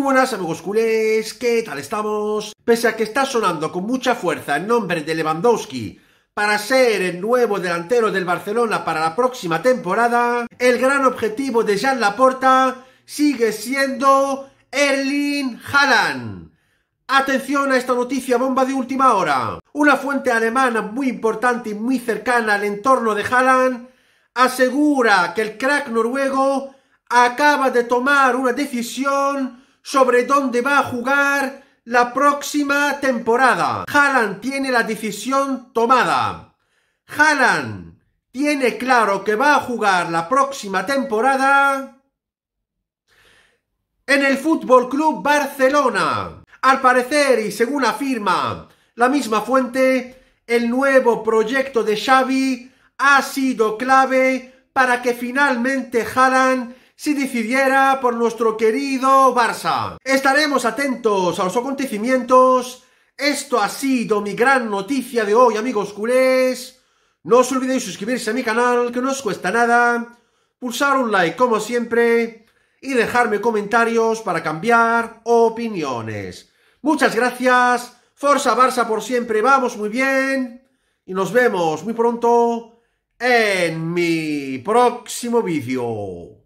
Muy buenas amigos culés, ¿qué tal estamos? Pese a que está sonando con mucha fuerza el nombre de Lewandowski para ser el nuevo delantero del Barcelona para la próxima temporada, el gran objetivo de Jean Laporta sigue siendo Erling Haaland. Atención a esta noticia bomba de última hora. Una fuente alemana muy importante y muy cercana al entorno de Haaland asegura que el crack noruego acaba de tomar una decisión sobre dónde va a jugar la próxima temporada. Haaland tiene la decisión tomada. Haaland tiene claro que va a jugar la próxima temporada en el Fútbol Club Barcelona. Al parecer, y según afirma la misma fuente, el nuevo proyecto de Xavi ha sido clave para que finalmente Haaland si decidiera por nuestro querido Barça. Estaremos atentos a los acontecimientos. Esto ha sido mi gran noticia de hoy, amigos culés. No os olvidéis suscribirse a mi canal, que no os cuesta nada. Pulsar un like, como siempre. Y dejarme comentarios para cambiar opiniones. Muchas gracias. Forza Barça por siempre. Vamos muy bien. Y nos vemos muy pronto en mi próximo vídeo.